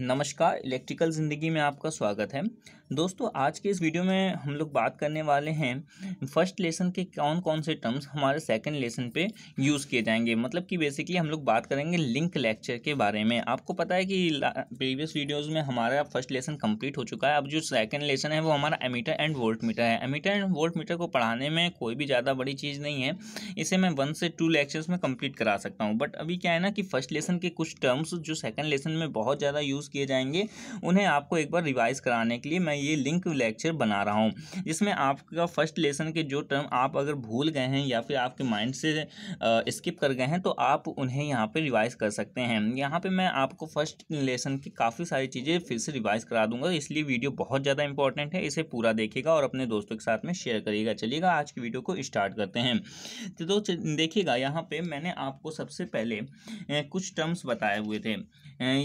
नमस्कार इलेक्ट्रिकल ज़िंदगी में आपका स्वागत है दोस्तों आज के इस वीडियो में हम लोग बात करने वाले हैं फर्स्ट लेसन के कौन कौन से टर्म्स हमारे सेकंड लेसन पे यूज़ किए जाएंगे मतलब कि बेसिकली हम लोग बात करेंगे लिंक लेक्चर के बारे में आपको पता है कि प्रीवियस वीडियोज़ में हमारा फर्स्ट लेसन कंप्लीट हो चुका है अब जो सेकेंड लेसन है वो हमारा एमीटर एंड वोल्ट मीटर है एमीटर एंड वोल्ट मीटर को पढ़ाने में कोई भी ज़्यादा बड़ी चीज़ नहीं है इसे मैं वन से टू लेक्चर्स में कम्प्लीट करा सकता हूँ बट अभी क्या है ना कि फर्स्ट लेसन के कुछ टर्म्स जो सेकेंड लेसन में बहुत ज़्यादा यूज़ किए जाएंगे उन्हें आपको एक बार रिवाइज़ कराने के लिए मैं मैं ये लिंक लेक्चर बना रहा हूँ जिसमें आपका फर्स्ट लेसन के जो टर्म आप अगर भूल गए हैं या फिर आपके माइंड से स्किप कर गए हैं तो आप उन्हें यहाँ पर रिवाइज कर सकते हैं यहाँ पर मैं आपको फर्स्ट लेसन की काफ़ी सारी चीज़ें फिर से रिवाइज करा दूंगा इसलिए वीडियो बहुत ज़्यादा इंपॉर्टेंट है इसे पूरा देखेगा और अपने दोस्तों के साथ में शेयर करिएगा चलिएगा आज की वीडियो को स्टार्ट करते हैं तो देखिएगा यहाँ पे मैंने आपको सबसे पहले कुछ टर्म्स बताए हुए थे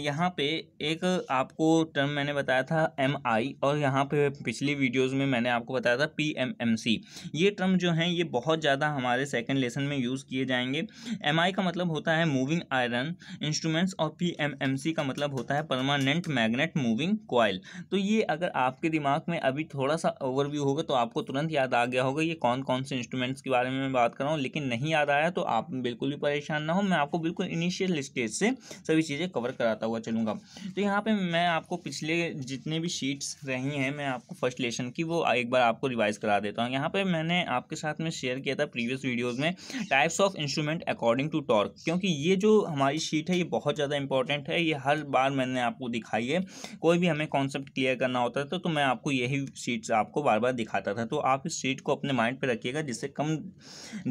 यहाँ पे एक आपको टर्म मैंने बताया था एम आई और यहाँ पे पिछली वीडियोस में मैंने आपको बताया था पीएमएमसी ये टर्म जो हैं ये बहुत ज़्यादा हमारे सेकंड लेसन में यूज़ किए जाएंगे एमआई का मतलब होता है मूविंग आयरन इंस्ट्रूमेंट्स और पीएमएमसी का मतलब होता है परमानेंट मैग्नेट मूविंग कॉयल तो ये अगर आपके दिमाग में अभी थोड़ा सा ओवरव्यू होगा तो आपको तुरंत याद आ गया होगा ये कौन कौन से इंस्ट्रूमेंट्स के बारे में बात कर रहा हूँ लेकिन नहीं याद आया तो आप बिल्कुल भी परेशान ना हो मैं आपको बिल्कुल इनिशियल स्टेज से सभी चीज़ें कवर कराता हुआ चलूँगा तो यहाँ पर मैं आपको पिछले जितने भी शीट्स रही नहीं है मैं आपको फर्स्ट लेसन की वो एक बार आपको रिवाइज करा देता हूँ यहाँ पे मैंने आपके साथ में शेयर किया था प्रीवियस वीडियोज़ में types of instrument according to torque क्योंकि ये जो हमारी शीट है ये बहुत ज़्यादा इंपॉर्टेंट है ये हर बार मैंने आपको दिखाई है कोई भी हमें कॉन्सेप्ट क्लियर करना होता था तो, मैं आपको यही शीट्स आपको बार बार दिखाता था तो आप इस शीट को अपने माइंड पर रखिएगा जिससे कम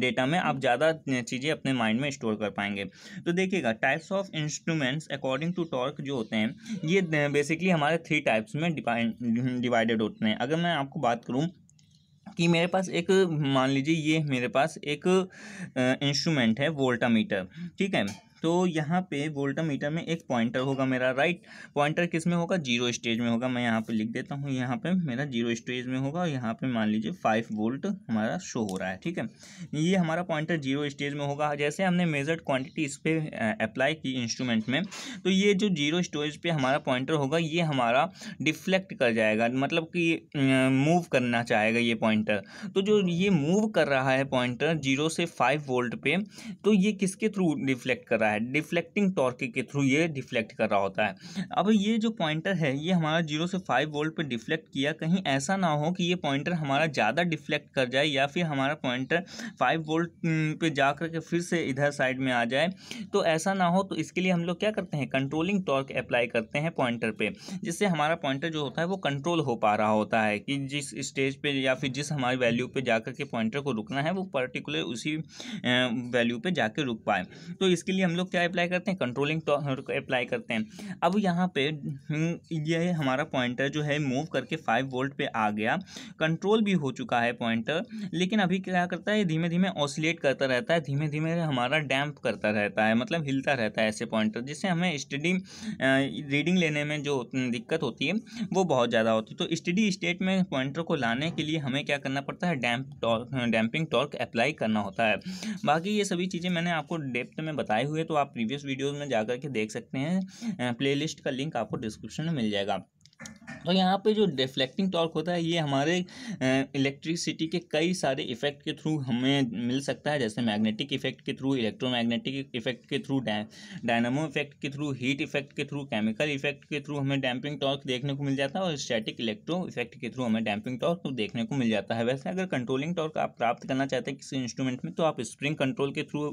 डेटा में आप ज़्यादा चीज़ें अपने माइंड में स्टोर कर पाएंगे तो देखिएगा types of instruments according to torque जो होते हैं ये बेसिकली हमारे थ्री टाइप्स में डिफाइन डिवाइडेड होते हैं अगर मैं आपको बात करूँ कि मेरे पास एक मान लीजिए ये मेरे पास एक इंस्ट्रूमेंट है वोल्टामीटर ठीक है तो यहाँ पे वोल्टा मीटर में एक पॉइंटर होगा मेरा राइट पॉइंटर किस में होगा जीरो स्टेज में होगा मैं यहाँ पे लिख देता हूँ यहाँ पे मेरा जीरो स्टेज में होगा और यहाँ पे मान लीजिए फाइव वोल्ट हमारा शो हो रहा है ठीक है ये हमारा पॉइंटर जीरो स्टेज में होगा जैसे हमने मेजर्ड क्वान्टिटी इस पर अप्लाई की इंस्ट्रूमेंट में तो ये जो जीरो स्टोरेज पर हमारा पॉइंटर होगा ये हमारा डिफ्लेक्ट कर जाएगा मतलब कि मूव करना चाहेगा ये पॉइंटर तो जो ये मूव कर रहा है पॉइंटर जीरो से फाइव वोल्ट पे तो ये किसके थ्रू डिफ्लेक्ट कर रहा है है डिफ्लेक्टिंग टॉर्क के थ्रू ये डिफ्लेक्ट कर रहा होता है अब ये जो पॉइंटर है ये हमारा जीरो से फाइव वोल्ट पर डिफ्लेक्ट किया कहीं ऐसा ना हो कि ये पॉइंटर हमारा ज़्यादा डिफ्लेक्ट कर जाए या फिर हमारा पॉइंटर फाइव वोल्ट पे जा के फिर से इधर साइड में आ जाए तो ऐसा ना हो तो इसके लिए हम लोग क्या करते हैं कंट्रोलिंग टॉर्क अप्लाई करते हैं पॉइंटर पर जिससे हमारा पॉइंटर जो होता है वो कंट्रोल हो पा रहा होता है कि जिस स्टेज पर या फिर जिस हमारी वैल्यू पर जा के पॉइंटर को रुकना है वो पर्टिकुलर उसी वैल्यू पर जाकर रुक पाए तो इसके लिए हम लोग लोग क्या अप्लाई करते हैं कंट्रोलिंग टॉर्क अप्लाई करते हैं अब यहाँ पे हम्म, ये हमारा पॉइंटर जो है मूव करके फाइव वोल्ट पे आ गया कंट्रोल भी हो चुका है पॉइंटर लेकिन अभी क्या करता है धीमे धीमे ऑसिलेट करता रहता है धीमे धीमे हमारा डैम्प करता रहता है मतलब हिलता रहता है ऐसे पॉइंटर जिससे हमें स्टडी रीडिंग लेने में जो दिक्कत होती है वो बहुत ज़्यादा होती है तो स्टडी स्टेट में पॉइंटर को लाने के लिए हमें क्या करना पड़ता है damp torque damping torque apply करना होता है बाकी ये सभी चीज़ें मैंने आपको डेप्थ में बताए हुए तो आप प्रीवियस वीडियोज़ में जा के देख सकते हैं प्लेलिस्ट का लिंक आपको डिस्क्रिप्शन में मिल जाएगा तो यहाँ पे जो डिफ्लेक्टिंग टॉर्क होता है ये हमारे इलेक्ट्रिसिटी के कई सारे इफेक्ट के थ्रू हमें मिल सकता है जैसे मैग्नेटिक इफेक्ट के थ्रू इलेक्ट्रोमैग्नेटिक इफेक्ट के थ्रू डायनामो इफेक्ट के थ्रू हीट इफेक्ट के थ्रू केमिकल इफेक्ट के थ्रू हमें डैम्पिंग टॉर्क देखने को मिल जाता है और स्टैटिक इलेक्ट्रो इफेक्ट के थ्रू हमें डैम्पिंग टॉर्क देखने को मिल जाता है वैसे अगर कंट्रोलिंग टॉर्क आप प्राप्त करना चाहते हैं किसी इंस्ट्रूमेंट में तो आप स्प्रिंग कंट्रोल के थ्रू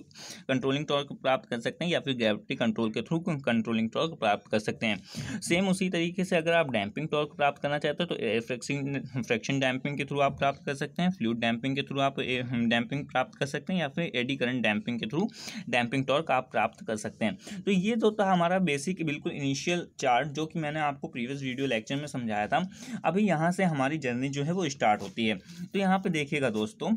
कंट्रोलिंग टॉर्क प्राप्त कर सकते हैं या फिर ग्रेविटी कंट्रोल के थ्रू कंट्रोलिंग टॉर्क प्राप्त कर सकते हैं सेम उसी तरीके से अगर आप डैम्पिंग टॉर्क टॉर्क प्राप्त करना चाहते हो तो एयर फ्रैक्शन फ्रैक्शन डैम्पिंग के थ्रू आप प्राप्त कर सकते हैं फ्लूड डैम्पिंग के थ्रू आप डैम्पिंग प्राप्त कर सकते हैं या फिर एडी करंट डैम्पिंग के थ्रू डैम्पिंग टॉर्क आप प्राप्त कर सकते हैं तो ये जो तो था हमारा बेसिक बिल्कुल इनिशियल चार्ट जो कि मैंने आपको प्रीवियस वीडियो लेक्चर में समझाया था अभी यहाँ से हमारी जर्नी जो है वो स्टार्ट होती है तो यहाँ पर देखिएगा दोस्तों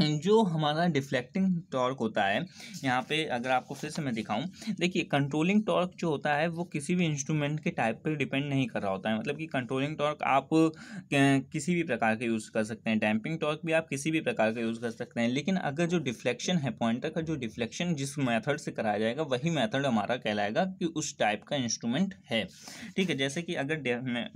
जो हमारा डिफ्लेक्टिंग टॉर्क होता है यहाँ पे अगर आपको फिर से मैं दिखाऊं देखिए कंट्रोलिंग टॉर्क जो होता है वो किसी भी इंस्ट्रूमेंट के टाइप पर डिपेंड नहीं कर रहा होता है मतलब कि कंट्रोलिंग टॉर्क आप किसी भी प्रकार का यूज़ कर सकते हैं डैम्पिंग टॉर्क भी आप किसी भी प्रकार का यूज़ कर सकते हैं लेकिन अगर जो डिफ्लेक्शन है पॉइंटर का जो डिफ्लेक्शन जिस मैथड से कराया जाएगा वही मैथड हमारा कहलाएगा कि उस टाइप का इंस्ट्रूमेंट है ठीक है जैसे कि अगर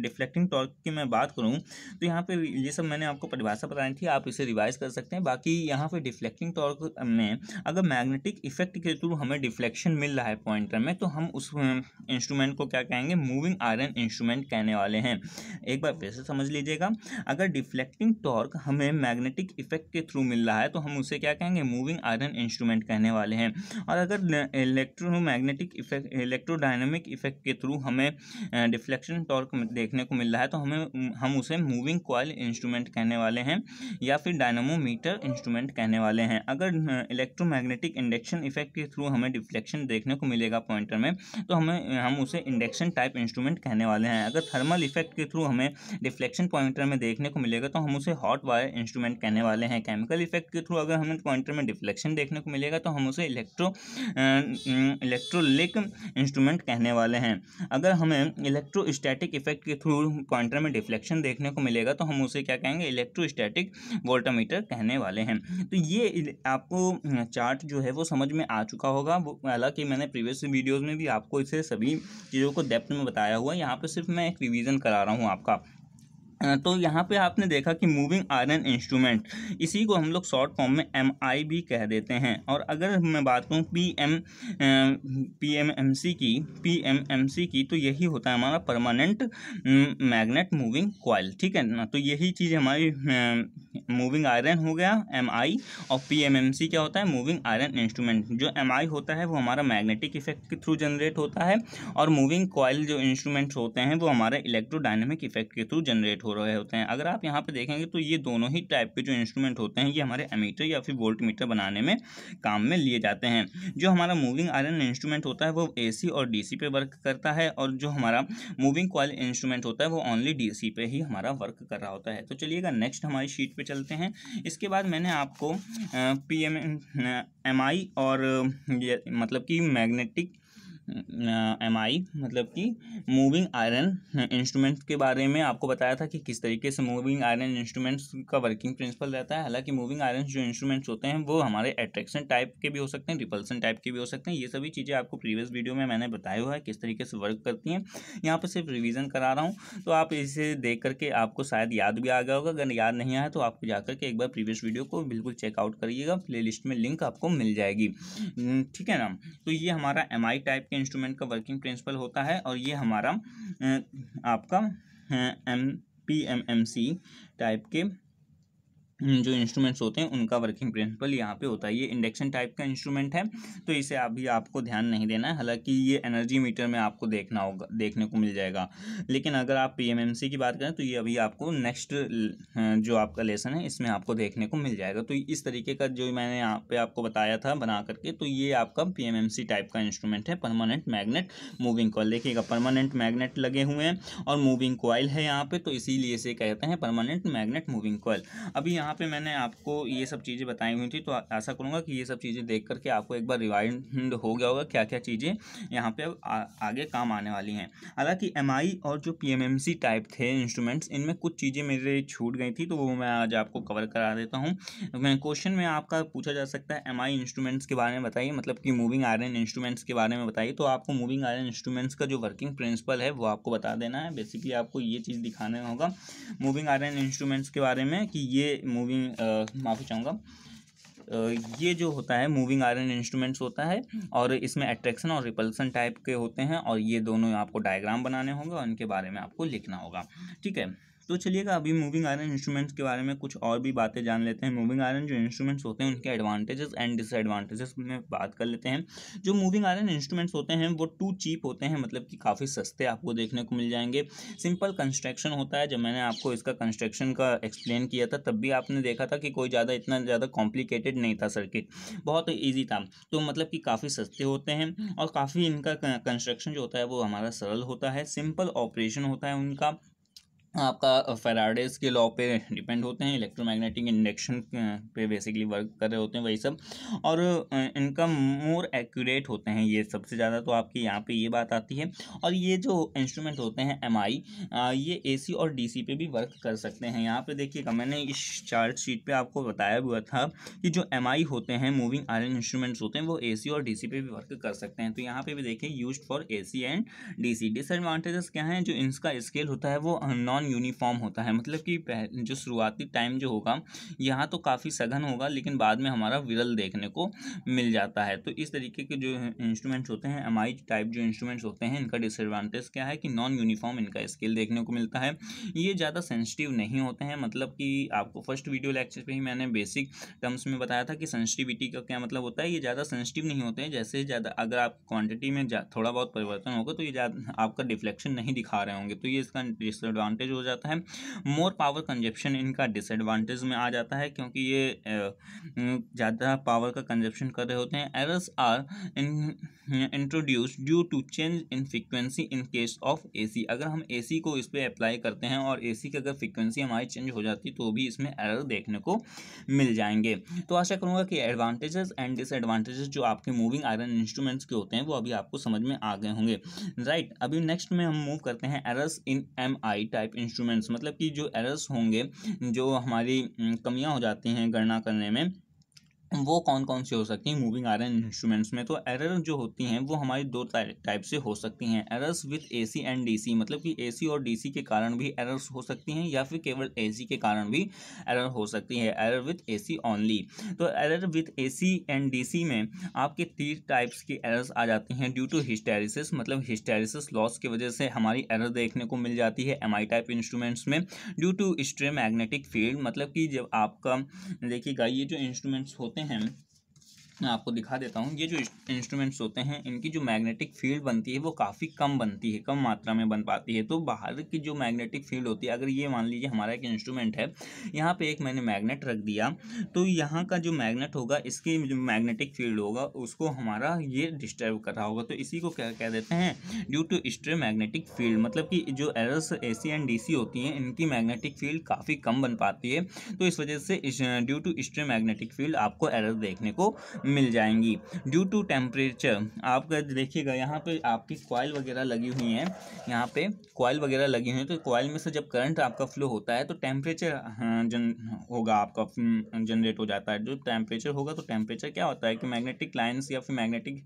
डिफ्लेक्टिंग टॉर्क की मैं बात करूँ तो यहाँ पर ये सब मैंने आपको परिभाषा बताई थी आप इसे रिवाइज कर सकते हैं बाकी कि यहाँ पे डिफ्लेक्टिंग टॉर्क में अगर मैग्नेटिक इफेक्ट के थ्रू हमें डिफ्लेक्शन मिल रहा है पॉइंटर में तो हम उस इंस्ट्रूमेंट को क्या कहेंगे मूविंग आयरन इंस्ट्रूमेंट कहने वाले हैं एक बार फिर से समझ लीजिएगा अगर डिफ्लेक्टिंग टॉर्क हमें मैग्नेटिक इफेक्ट के थ्रू मिल रहा है तो हम उसे क्या कहेंगे मूविंग आयरन इंस्ट्रूमेंट कहने वाले हैं और अगर electro magnetic effect electrodynamic effect के थ्रू हमें डिफ्लेक्शन टॉर्क देखने को मिल रहा है तो हमें हम उसे मूविंग कॉयल इंस्ट्रूमेंट कहने वाले हैं या फिर डायनोमोमीटर डायनामोमीटर इंस्ट्रूमेंट कहने वाले हैं अगर इलेक्ट्रोमैग्नेटिक इंडक्शन इफेक्ट के थ्रू हमें डिफ्लेक्शन देखने को मिलेगा पॉइंटर में तो हमें हम उसे इंडक्शन टाइप इंस्ट्रूमेंट कहने वाले हैं अगर थर्मल इफेक्ट के थ्रू हमें डिफ्लेक्शन पॉइंटर में देखने को मिलेगा तो हम उसे हॉट वायर इंस्ट्रूमेंट कहने वाले हैं केमिकल इफेक्ट के थ्रू अगर हमें पॉइंटर में डिफ्लेक्शन देखने को मिलेगा तो हम उसे इलेक्ट्रो इलेक्ट्रोलिक इंस्ट्रूमेंट कहने वाले हैं अगर हमें इलेक्ट्रोस्टैटिक इफेक्ट के थ्रू पॉइंटर में डिफ्लेक्शन देखने को मिलेगा तो हम उसे क्या कहेंगे इलेक्ट्रोस्टैटिक वोल्टामीटर कहने वाले हैं हैं तो ये आपको चार्ट जो है वो समझ में आ चुका होगा हालांकि मैंने प्रीवियस वीडियोज़ में भी आपको इसे सभी चीज़ों को डेप्थ में बताया हुआ है यहाँ पर सिर्फ मैं एक रिविज़न करा रहा हूँ आपका तो यहाँ पे आपने देखा कि मूविंग आयरन इंस्ट्रूमेंट इसी को हम लोग शॉर्ट फॉर्म में एम आई भी कह देते हैं और अगर मैं बात करूँ P M P M M C की पी एम एम सी की तो यही होता है हमारा परमानेंट मैग्नेट मूविंग कॉयल ठीक है ना तो यही चीज़ हमारी मूविंग आयरन हो गया एम आई और पी एम एम सी क्या होता है मूविंग आयरन इंस्ट्रूमेंट जो एम आई होता है वो हमारा मैग्नेटिक इफेक्ट के थ्रू जनरेट होता है और मूविंग कॉयल जो इंस्ट्रूमेंट्स होते हैं वो हमारे इलेक्ट्रोडाइनमिक इफेक्ट के थ्रू जनरेट हो रहे होते हैं अगर आप यहाँ पर देखेंगे तो ये दोनों ही टाइप के जो इंस्ट्रूमेंट होते हैं ये हमारे एमीटर या फिर वोल्ट मीटर बनाने में काम में लिए जाते हैं जो हमारा मूविंग आयरन इंस्ट्रूमेंट होता है वो ए और डी पे वर्क करता है और जो हमारा मूविंग क्वाल इंस्ट्रूमेंट होता है वो ओनली डी पे ही हमारा वर्क कर रहा होता है तो चलिएगा नेक्स्ट हमारी शीट पर चलते हैं इसके बाद मैंने आपको पी एम एम आई और मतलब कि मैग्नेटिक एम आई मतलब कि मूविंग आयरन इंस्ट्रूमेंट्स के बारे में आपको बताया था कि किस तरीके से मूविंग आयरन इंस्ट्रूमेंट्स का वर्किंग प्रिंसिपल रहता है हालांकि मूविंग आयरन जो इंस्ट्रूमेंट्स होते हैं वो हमारे अट्रैक्शन टाइप के भी हो सकते हैं रिपल्सन टाइप के भी हो सकते हैं ये सभी चीज़ें आपको प्रीवियस वीडियो में मैंने बताया हुआ है किस तरीके से वर्क करती हैं यहाँ पर सिर्फ रिविज़न करा रहा हूँ तो आप इसे देख करके आपको शायद याद भी आ गया होगा अगर याद नहीं आया तो आपको जा करके एक बार प्रीवियस वीडियो को बिल्कुल चेकआउट करिएगा प्ले में लिंक आपको मिल जाएगी ठीक है ना तो ये हमारा एम टाइप के इंस्ट्रूमेंट का वर्किंग प्रिंसिपल होता है और ये हमारा आपका M P M M C type के हम्म, जो इंस्ट्रूमेंट्स होते हैं उनका वर्किंग प्रिंसिपल यहाँ पे होता है ये इंडक्शन टाइप का इंस्ट्रूमेंट है तो इसे अभी आपको ध्यान नहीं देना है हालांकि ये एनर्जी मीटर में आपको देखना होगा देखने को मिल जाएगा लेकिन अगर आप पीएमएमसी की बात करें तो ये अभी आपको नेक्स्ट जो आपका लेसन है इसमें आपको देखने को मिल जाएगा तो इस तरीके का जो मैंने यहाँ पे आपको बताया था बना करके तो ये आपका पी टाइप का इंस्ट्रूमेंट है परमानेंट मैगनेट मूविंग कॉयल देखिएगा परमानेंट मैगनेट लगे हुए हैं और मूविंग कॉयल है यहाँ पर तो इसीलिए इसे कहते हैं परमानेंट मैगनेट मूविंग कॉयल अभी यहाँ यहाँ पे मैंने आपको ये सब चीज़ें बताई हुई थी तो ऐसा करूँगा कि ये सब चीज़ें देख करके आपको एक बार रिवाइंड हो गया होगा क्या क्या चीज़ें यहाँ पे अब आगे काम आने वाली हैं हालांकि एम और जो पी टाइप थे इंस्ट्रूमेंट्स इनमें कुछ चीज़ें मेरे छूट गई थी तो वो मैं आज आपको कवर करा देता हूँ मैं क्वेश्चन में आपका पूछा जा सकता है एम इंस्ट्रूमेंट्स के बारे में बताइए मतलब कि मूविंग आयरन इंस्ट्रूमेंट्स के बारे में बताइए तो आपको मूविंग आयरन इंस्ट्रूमेंट्स का जो वर्किंग प्रिंसिपल है वो आपको बता देना है बेसिकली आपको ये चीज़ दिखाना होगा मूविंग आयरन इंस्ट्रूमेंट्स के बारे में कि ये मूविंग uh, माफ़ी चाहूँगा ये जो होता है मूविंग आयरन इंस्ट्रूमेंट्स होता है और इसमें अट्रैक्शन और रिपल्सन टाइप के होते हैं और ये दोनों आपको डायग्राम बनाने होंगे और इनके बारे में आपको लिखना होगा ठीक है तो चलिएगा अभी मूविंग आयरन इंस्ट्रूमेंट्स के बारे में कुछ और भी बातें जान लेते हैं मूविंग आयरन जो इंस्ट्रूमेंट्स होते हैं उनके एडवांटेजेस एंड डिसएडवांटेजेस में बात कर लेते हैं जो मूविंग आयरन इंस्ट्रूमेंट्स होते हैं वो टू चीप होते हैं मतलब कि काफ़ी सस्ते आपको देखने को मिल जाएंगे सिंपल कंस्ट्रक्शन होता है जब मैंने आपको इसका कंस्ट्रक्शन का एक्सप्लेन किया था तब भी आपने देखा था कि कोई ज़्यादा इतना ज़्यादा कॉम्प्लिकेटेड नहीं था सर्किट बहुत ईजी था तो मतलब कि काफ़ी सस्ते होते हैं और काफ़ी इनका कंस्ट्रक्शन जो होता है वो हमारा सरल होता है सिंपल ऑपरेशन होता है उनका आपका फेराडेज के लॉ पे डिपेंड होते हैं इलेक्ट्रोमैग्नेटिक इंडक्शन पे बेसिकली वर्क कर रहे होते हैं वही सब और इनका मोर एक्यूरेट होते हैं ये सबसे ज़्यादा तो आपकी यहाँ पे ये बात आती है और ये जो इंस्ट्रूमेंट होते हैं एम ये ए और डी पे भी वर्क कर सकते हैं यहाँ पर देखिएगा मैंने इस चार्ज शीट पर आपको बताया हुआ था कि जो एम होते हैं मूविंग आयरन इंस्ट्रूमेंट्स होते हैं वो ए और डी पे भी वर्क कर सकते हैं तो यहाँ पर भी देखिए use for A and D C disadvantages क्या हैं जो इनका स्केल होता है वो नॉन नॉन यूनिफॉर्म होता है मतलब कि जो शुरुआती टाइम जो होगा यहाँ तो काफ़ी सघन होगा लेकिन बाद में हमारा विरल देखने को मिल जाता है तो इस तरीके के जो इंस्ट्रूमेंट्स होते हैं एम टाइप जो इंस्ट्रूमेंट्स होते हैं इनका डिसएडवांटेज क्या है कि नॉन यूनिफॉर्म इनका स्केल देखने को मिलता है ये ज़्यादा सेंसिटिव नहीं होते हैं मतलब कि आपको फर्स्ट वीडियो लेक्चर पर ही मैंने बेसिक टर्म्स में बताया था कि सेंसिटिविटी का क्या मतलब होता है ये ज़्यादा सेंसिटिव नहीं होते हैं जैसे ज़्यादा अगर आप क्वांटिटी में थोड़ा बहुत परिवर्तन होगा तो ये आपका डिफ्लेक्शन नहीं दिखा रहे होंगे तो ये इसका डिसएडवांटेज एडवांटेज हो जाता है मोर पावर कंजप्शन इनका डिसएडवांटेज में आ जाता है क्योंकि ये ज़्यादा पावर का कंजप्शन कर रहे होते हैं errors are introduce due to change in frequency in case of AC अगर हम एसी को इस पर अप्लाई करते हैं और एसी की अगर फ्रिक्वेंसी हमारी चेंज हो जाती तो भी इसमें एरर देखने को मिल जाएंगे तो आशा करूँगा कि एडवांटेजेस एंड डिसएडवांटेजेस जो आपके मूविंग आयरन इंस्ट्रूमेंट्स के होते हैं वो अभी आपको समझ में आ गए होंगे राइट right, अभी नेक्स्ट में हम मूव करते हैं errors in M I type instruments मतलब कि जो एरर्स होंगे जो हमारी कमियां हो जाती हैं गणना करने में वो कौन कौन सी हो सकती हैं मूविंग आयरन इंस्ट्रूमेंट्स में तो एरर जो होती हैं वो हमारी दो टाइप से हो सकती हैं errors with AC and DC मतलब कि एसी और डीसी के कारण भी एरर्स हो सकती हैं या फिर केवल एसी के कारण भी एरर हो सकती है एरर विथ एसी ओनली तो error with AC and DC में आपके तीन टाइप्स की एरर्स आ जाती हैं ड्यू टू हिस्टेरिसिस मतलब हिस्टेरिसिस लॉस की वजह से हमारी एरर देखने को मिल जाती है एम टाइप इंस्ट्रूमेंट्स में due to stray magnetic field मतलब कि जब आपका देखिएगा ये जो इंस्ट्रूमेंट्स होते हैं him मैं आपको दिखा देता हूँ ये जो इंस्ट्रूमेंट्स होते हैं इनकी जो मैग्नेटिक फील्ड बनती है वो काफ़ी कम बनती है कम मात्रा में बन पाती है तो बाहर की जो मैग्नेटिक फील्ड होती है अगर ये मान लीजिए हमारा एक इंस्ट्रूमेंट है यहाँ पे एक मैंने मैग्नेट रख दिया तो यहाँ का जो मैग्नेट होगा इसकी जो मैग्नेटिक फील्ड होगा उसको हमारा ये डिस्टर्ब कर रहा होगा तो इसी को क्या कह देते हैं due to stray magnetic field मतलब कि जो errors A C and D C होती हैं इनकी मैग्नेटिक फील्ड काफ़ी कम बन पाती है तो इस वजह से due to stray magnetic field आपको एरस देखने को मिल जाएंगी ड्यू टू टेम्परेचर आप देखिएगा यहाँ पे आपकी कॉयल वगैरह लगी हुई हैं यहाँ पे कॉयल वगैरह लगी हुई हैं तो कॉयल में से जब करंट आपका फ्लो होता है तो टेम्परेचर जन हाँ, होगा आपका जनरेट हम्म, हो जाता है जो टेम्परेचर होगा तो टेम्परेचर क्या होता है कि मैग्नेटिक लाइन्स या फिर मैग्नेटिक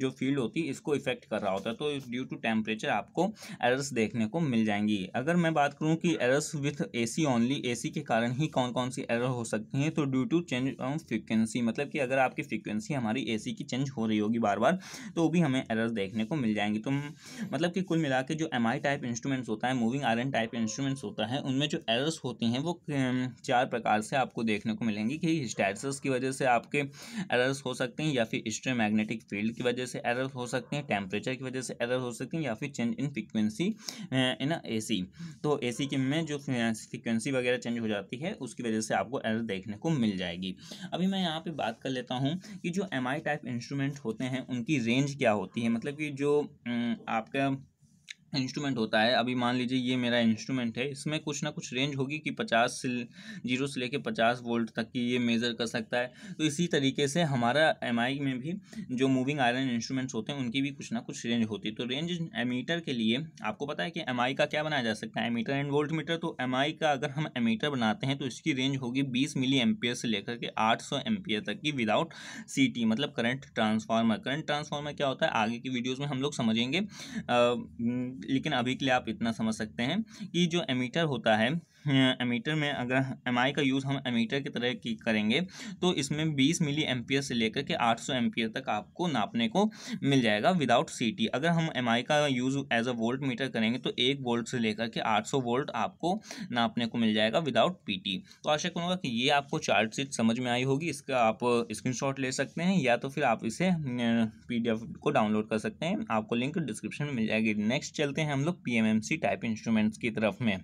जो फील्ड होती है इसको इफेक्ट कर रहा होता है तो ड्यू टू टेम्परेचर आपको एरर्स देखने को मिल जाएंगी अगर मैं बात करूँ कि errors with A only A के कारण ही कौन कौन सी एरर हो सकती हैं तो due to change of frequency मतलब कि अगर आप आपकी फ्रीक्वेंसी हमारी एसी की चेंज हो रही होगी बार बार तो वो भी हमें एरर्स देखने को मिल जाएंगे तो मतलब कि कुल मिला के जो एम टाइप इंस्ट्रूमेंट्स होता है मूविंग आयरन टाइप इंस्ट्रूमेंट्स होता है उनमें जो एरर्स होती हैं वो चार प्रकार से आपको देखने को मिलेंगी कि हिस्टैटस की वजह से आपके एरर्स हो सकते हैं या फिर स्ट्रे मैग्नेटिक फील्ड की वजह से एरर हो सकते हैं टेम्परेचर की वजह से एरर हो सकते हैं या फिर चेंज इन फ्रीक्वेंसी इन ए सी तो ए सी में जो फ्रिक्वेंसी वगैरह चेंज हो जाती है उसकी वजह से आपको एरर देखने को मिल जाएगी अभी मैं यहाँ पर बात कर लेता हूँ हूँ कि जो एम आई टाइप इंस्ट्रूमेंट होते हैं उनकी रेंज क्या होती है मतलब कि जो आपका इंस्ट्रूमेंट होता है अभी मान लीजिए ये मेरा इंस्ट्रूमेंट है इसमें कुछ ना कुछ रेंज होगी कि पचास से जीरो से लेके पचास वोल्ट तक की ये मेज़र कर सकता है तो इसी तरीके से हमारा एम में भी जो मूविंग आयरन इंस्ट्रूमेंट्स होते हैं उनकी भी कुछ ना कुछ रेंज होती है तो रेंज एमीटर के लिए आपको पता है कि एम का क्या बनाया जा सकता है एमीटर एंड वोल्ट मीटर तो एम का अगर हम एमीटर बनाते हैं तो इसकी रेंज होगी बीस मिली एम्पियर से लेकर के आठ सौ एम्पियर तक की विदाउट सी मतलब करंट ट्रांसफार्मर करंट ट्रांसफार्मर क्या होता है आगे की वीडियोज़ में हम लोग समझेंगे लेकिन अभी के लिए आप इतना समझ सकते हैं कि जो एमीटर होता है एमीटर में अगर एम का यूज़ हम एमीटर की तरह की करेंगे तो इसमें 20 मिली एम्पियर से लेकर के 800 एम्पियर तक आपको नापने को मिल जाएगा विदाउट सीटी अगर हम एम का use as a voltmeter करेंगे तो एक वोल्ट से लेकर के 800 वोल्ट आपको नापने को मिल जाएगा विदाउट टी तो आशा करूँगा कि ये आपको चार्ट सीट समझ में आई होगी इसका आप स्क्रीन ले सकते हैं या तो फिर आप इसे पी अं, को डाउनलोड कर सकते हैं आपको लिंक डिस्क्रिप्शन में मिल जाएगी नेक्स्ट चलते हैं हम लोग पी टाइप इंस्ट्रूमेंट्स की तरफ में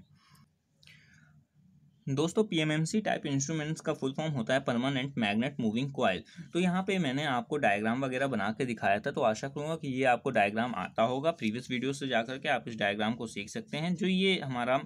दोस्तों पीएमएमसी टाइप इंस्ट्रूमेंट्स का फुल फॉर्म होता है परमानेंट मैग्नेट मूविंग कॉयल तो यहाँ पे मैंने आपको डायग्राम वगैरह बना के दिखाया था तो आशा करूँगा कि ये आपको डायग्राम आता होगा प्रीवियस वीडियो से जा करके आप इस डायग्राम को सीख सकते हैं जो ये हमारा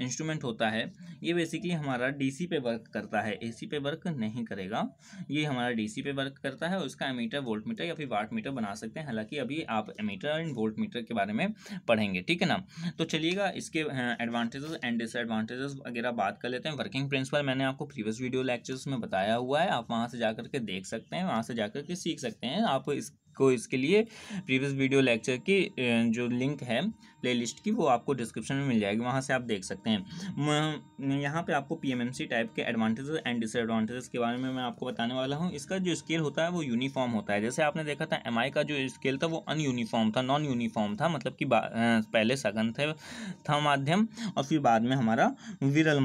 इंस्ट्रूमेंट होता है ये बेसिकली हमारा डीसी पे वर्क करता है एसी पे वर्क नहीं करेगा ये हमारा डीसी पे वर्क करता है और इसका एमीटर वोल्ट मीटर या फिर वाट मीटर बना सकते हैं हालांकि अभी आप एमीटर एंड वोल्ट मीटर के बारे में पढ़ेंगे ठीक है ना तो चलिएगा इसके एडवांटेजेस एंड डिसएडवांटेजेस वगैरह बात कर लेते हैं वर्किंग प्रिंसिपल मैंने आपको प्रीवियस वीडियो लेक्चर्स में बताया हुआ है आप वहाँ से जा के देख सकते हैं वहाँ से जा के सीख सकते हैं आप इस आपको इसके लिए प्रीवियस वीडियो लेक्चर की जो लिंक है प्लेलिस्ट की वो आपको डिस्क्रिप्शन में मिल जाएगी वहाँ से आप देख सकते हैं यहाँ पे आपको पीएमएमसी टाइप के एडवांटेजेस एंड डिसएडवांटेजेस के बारे में मैं आपको बताने वाला हूँ इसका जो स्केल होता है वो यूनिफॉर्म होता है जैसे आपने देखा था एम का जो स्केल था वो अनयूनिफॉर्म था नॉन यूनिफॉर्म था मतलब कि पहले सघन थे था माध्यम और फिर बाद में हमारा विरल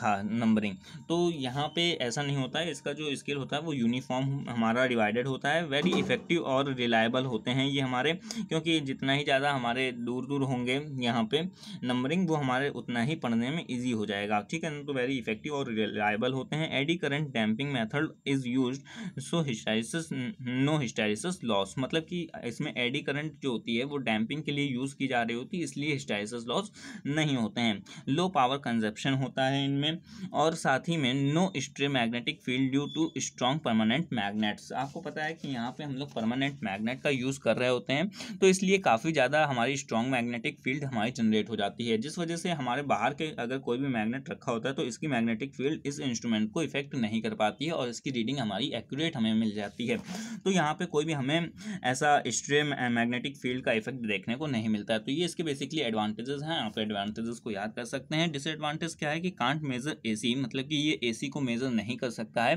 था नंबरिंग तो यहाँ पे ऐसा नहीं होता है इसका जो स्केल होता है वो यूनिफॉर्म हमारा डिवाइडेड होता है वेरी इफेक्टिव और रिलायबल होते हैं ये हमारे क्योंकि जितना ही ज़्यादा हमारे दूर दूर होंगे यहाँ पे नंबरिंग वो हमारे उतना ही पढ़ने में ईजी हो जाएगा ठीक है तो वेरी इफेक्टिव और रिलायबल होते हैं eddy current damping method is use so hysteresis no hysteresis loss मतलब कि इसमें एडी करंट जो होती है वो डैम्पिंग के लिए यूज़ की जा रही होती है इसलिए हिस्टाइसिस लॉस नहीं होते हैं लो पावर कंजप्शन होता है इनमें और साथ ही में no stray magnetic field due to strong permanent magnets आपको पता है कि यहाँ पे हम लोग परमानेंट मैग्नेट का यूज़ कर रहे होते हैं तो इसलिए काफ़ी ज़्यादा हमारी स्ट्रॉन्ग मैग्नेटिक फील्ड हमारी जनरेट हो जाती है जिस वजह से हमारे बाहर के अगर कोई भी मैग्नेट रखा होता है तो इसकी मैग्नेटिक फील्ड इस इंस्ट्रूमेंट को इफेक्ट नहीं कर पाती है और इसकी रीडिंग हमारी एक्यूरेट हमें मिल जाती है तो यहाँ पर कोई भी हमें ऐसा स्ट्रे मैग्नेटिक फील्ड का इफेक्ट देखने को नहीं मिलता है तो ये इसके बेसिकली एडवांटेजेस हैं आप एडवांटेजेस को याद कर सकते हैं डिसएडवांटेज क्या है कि कांट मेज़र एसी मतलब कि ये एसी को मेज़र नहीं कर सकता है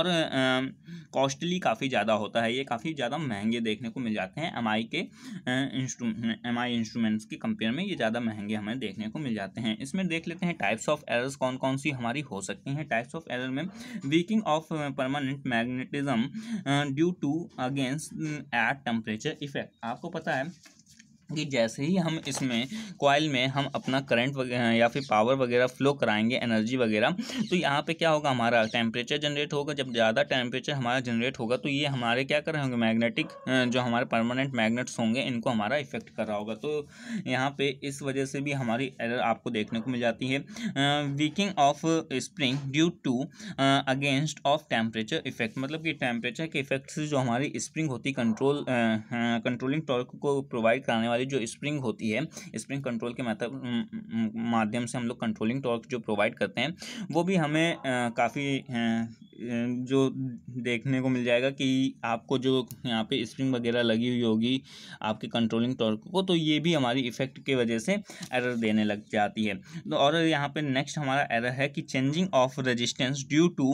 और कॉस्टली काफ़ी ज़्यादा होता है ये काफ़ी ज़्यादा महंगा महंगे देखने को मिल जाते हैं एम के एम आई इंस्ट्रूमेंट्स के कंपेयर में ये ज़्यादा महंगे हमें देखने को मिल जाते हैं इसमें देख लेते हैं टाइप्स ऑफ एरर्स कौन कौन सी हमारी हो सकती हैं टाइप्स ऑफ एरर में weakening of permanent magnetism due to against at temperature effect आपको पता है कि जैसे ही हम इसमें कॉयल में हम अपना करंट वगैरह या फिर पावर वगैरह फ्लो कराएंगे एनर्जी वगैरह तो यहाँ पे क्या होगा हमारा टेम्परेचर जनरेट होगा जब ज़्यादा टेम्परेचर हमारा जनरेट होगा तो ये हमारे क्या कर रहे होंगे मैग्नेटिक जो हमारे परमानेंट मैग्नेट्स होंगे इनको हमारा इफेक्ट कर रहा होगा तो यहाँ पर इस वजह से भी हमारी एरर आपको देखने को मिल जाती है weakening of spring due to against of temperature effect मतलब कि टेम्परेचर के इफेक्ट से जो हमारी स्प्रिंग होती कंट्रोल कंट्रोलिंग टॉर्क को प्रोवाइड कराने वाली हमारी जो स्प्रिंग होती है स्प्रिंग कंट्रोल के मतलब माध्यम से हम लोग कंट्रोलिंग टॉर्क जो प्रोवाइड करते हैं वो भी हमें काफ़ी जो देखने को मिल जाएगा कि आपको जो यहाँ पे स्प्रिंग वगैरह लगी हुई होगी आपके कंट्रोलिंग टॉर्क को तो ये भी हमारी इफेक्ट के वजह से एरर देने लग जाती है तो और यहाँ पे नेक्स्ट हमारा एरर है कि changing of resistance due to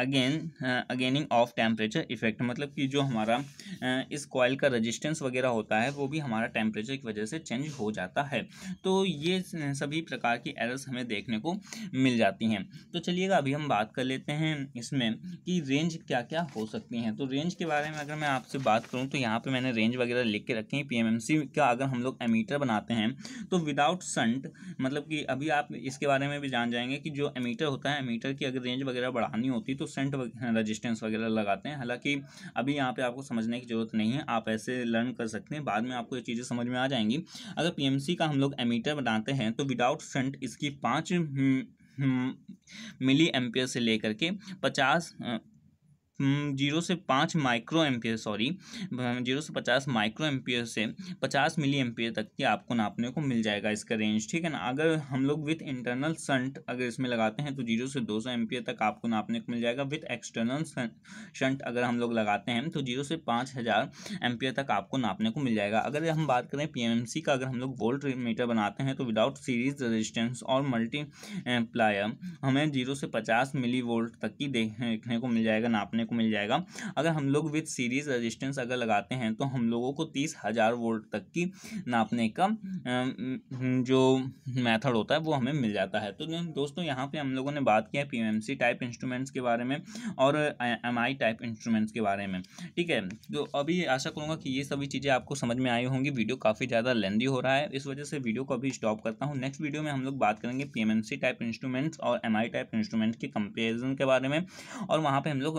again ageing of temperature effect मतलब कि जो हमारा uh, इस कॉयल का रेजिस्टेंस वगैरह होता है वो भी हमारा टेम्परेचर की वजह से चेंज हो जाता है तो ये uh, सभी प्रकार की एरर्स हमें देखने को मिल जाती हैं तो चलिएगा अभी हम बात कर लेते हैं इसमें कि रेंज क्या क्या हो सकती हैं तो रेंज के बारे में अगर मैं आपसे बात करूँ तो यहाँ पर मैंने रेंज वगैरह लिख के रखी है पी का अगर हम लोग एमीटर बनाते हैं तो विदाउट सन्ट मतलब कि अभी आप इसके बारे में भी जान जाएंगे कि जो एमीटर होता है एमीटर की अगर रेंज वगैरह बढ़ानी होती तो तो सेंट रजिस्टेंस वगैरह लगाते हैं हालांकि अभी यहाँ पे आपको समझने की ज़रूरत नहीं है आप ऐसे लर्न कर सकते हैं बाद में आपको ये चीज़ें समझ में आ जाएंगी अगर पीएमसी का हम लोग एमीटर बनाते हैं तो विदाउट सेंट इसकी पाँच मिली एम हम्म, हम्म, से लेकर के पचास हम्म, जीरो से पाँच माइक्रो एम्पियर सॉरी जीरो से पचास माइक्रो एम्पियर से पचास मिली एम्पियर तक की आपको नापने को मिल जाएगा इसका रेंज ठीक है ना अगर हम लोग विथ इंटरनल सन्ट अगर इसमें लगाते हैं तो जीरो से दो सौ एम्पियर तक आपको नापने को मिल जाएगा विथ एक्सटर्नल शंट अगर हम लोग लगाते हैं तो जीरो से पाँच हज़ार तक आपको नापने को मिल जाएगा अगर हम बात करें पी का अगर हम लोग वोल्ट मीटर बनाते हैं तो विदाउट सीरीज रजिस्टेंस और मल्टी हमें जीरो से पचास मिली वोल्ट तक की देखने को मिल जाएगा नापने देखने को मिल जाएगा अगर हम लोग विथ सीरीज रजिस्टेंस अगर लगाते हैं तो हम लोगों को तीस हज़ार वोल्ट तक की नापने का हम्म, जो मेथड होता है वो हमें मिल जाता है तो दोस्तों यहाँ पे हम लोगों ने बात किया पीएमसी टाइप इंस्ट्रूमेंट्स के बारे में और एम आई टाइप इंस्ट्रूमेंट्स के बारे में ठीक है तो अभी आशा करूँगा कि ये सभी चीज़ें आपको समझ में आई होंगी वीडियो काफ़ी ज़्यादा लेंदी हो रहा है इस वजह से वीडियो को अभी स्टॉप करता हूँ नेक्स्ट वीडियो में हम लोग बात करेंगे पी टाइप इंस्ट्रूमेंट्स और एम टाइप इंस्ट्रूमेंट्स के कंपेरिजन के बारे में और वहाँ पर हम लोग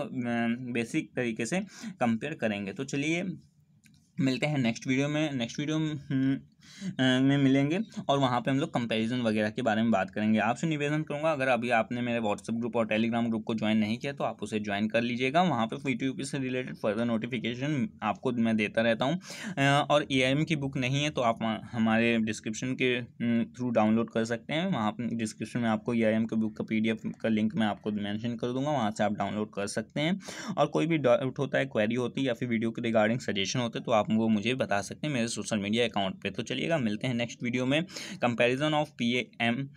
बेसिक तरीके से कंपेयर करेंगे तो चलिए मिलते हैं नेक्स्ट वीडियो में नेक्स्ट वीडियो में में मिलेंगे और वहाँ पर हम लोग कंपेरिजन वगैरह के बारे में बात करेंगे आपसे निवेदन करूँगा अगर अभी आपने मेरे व्हाट्सअप ग्रुप और टेलीग्राम ग्रुप को ज्वाइन नहीं किया तो आप उसे ज्वाइन कर लीजिएगा वहाँ पर पी से रिलेटेड फर्दर नोटिफिकेशन आपको मैं देता रहता हूँ और ए की बुक नहीं है तो आप हमारे डिस्क्रिप्शन के थ्रू डाउनलोड कर सकते हैं वहाँ डिस्क्रिप्शन में आपको ए की बुक का पी का लिंक मैं आपको मैंशन कर दूँगा वहाँ से आप डाउनलोड कर सकते हैं और कोई भी डाउट होता है क्वेरी होती है या फिर वीडियो के रिगार्डिंग सजेशन होते तो आप वो मुझे बता सकते हैं मेरे सोशल मीडिया अकाउंट पर तो चलिएगा मिलते हैं नेक्स्ट वीडियो में comparison of P M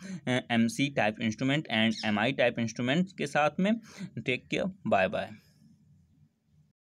M C type instrument and M I type instrument के साथ में टेक केयर बाय बाय